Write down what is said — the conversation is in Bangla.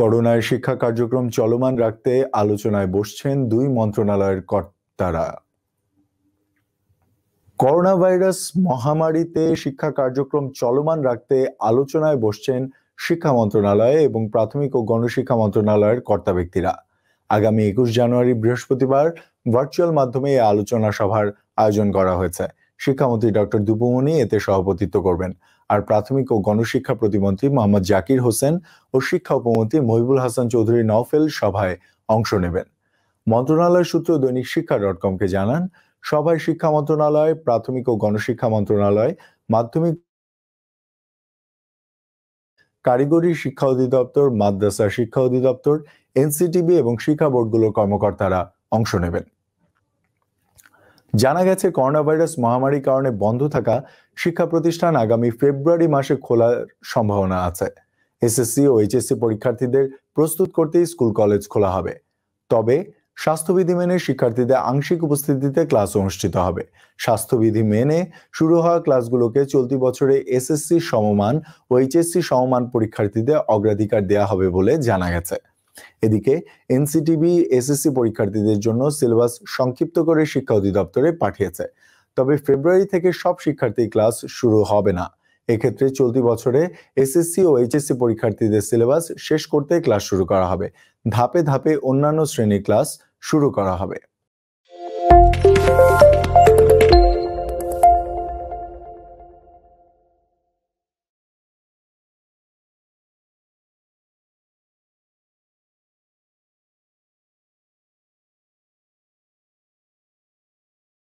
করোনায় শিক্ষা কার্যক্রম চলমান রাখতে আলোচনায় বসছেন দুই মন্ত্রণালয়ের কর্তারা করোনা ভাইরাস মহামারীতে শিক্ষা কার্যক্রম চলমান রাখতে আলোচনায় বসছেন শিক্ষা মন্ত্রণালয়ে এবং প্রাথমিক ও গণশিক্ষা মন্ত্রণালয়ের কর্তা ব্যক্তিরা আগামী একুশ জানুয়ারি বৃহস্পতিবার ভার্চুয়াল মাধ্যমে এই আলোচনা সভার আয়োজন করা হয়েছে শিক্ষামন্ত্রী ডক্টর দুপুমনি এতে সভাপতিত্ব করবেন আর প্রাথমিক ও গণশিক্ষা প্রতিমন্ত্রী মোহাম্মদ জাকির হোসেন ও শিক্ষা উপমন্ত্রী মহিবুল হাসান চৌধুরী নওফেল সভায় অংশ নেবেন মন্ত্রণালয় সূত্র দৈনিক শিক্ষা ডট কমকে জানান সভায় শিক্ষা মন্ত্রণালয় প্রাথমিক ও গণশিক্ষা মন্ত্রণালয় মাধ্যমিক কারিগরি শিক্ষা অধিদপ্তর মাদ্রাসা শিক্ষা অধিদপ্তর এনসিটিবি এবং শিক্ষা বোর্ডগুলোর কর্মকর্তারা অংশ নেবেন জানা গেছে করোনা ভাইরাস মহামারীর কারণে বন্ধ থাকা শিক্ষা প্রতিষ্ঠান আগামী ফেব্রুয়ারি মাসে খোলার সম্ভাবনা আছে এসএসসি ও এইচএসসি পরীক্ষার্থীদের প্রস্তুত করতে স্কুল কলেজ খোলা হবে তবে স্বাস্থ্যবিধি মেনে শিক্ষার্থীদের আংশিক উপস্থিতিতে ক্লাস অনুষ্ঠিত হবে স্বাস্থ্যবিধি মেনে শুরু হওয়া ক্লাসগুলোকে চলতি বছরে এসএসসি সমমান ও এইচএসসি সমমান পরীক্ষার্থীদের অগ্রাধিকার দেওয়া হবে বলে জানা গেছে এদিকে এনসিটিভি এসএসসি পরীক্ষার্থীদের জন্য সিলেবাস সংক্ষিপ্ত করে শিক্ষা অধিদপ্তরে পাঠিয়েছে তবে ফেব্রুয়ারি থেকে সব শিক্ষার্থী ক্লাস শুরু হবে না এক্ষেত্রে চলতি বছরে এসএসসি ও এইচএসসি পরীক্ষার্থীদের সিলেবাস শেষ করতে ক্লাস শুরু করা হবে ধাপে ধাপে অন্যান্য শ্রেণীর ক্লাস শুরু করা হবে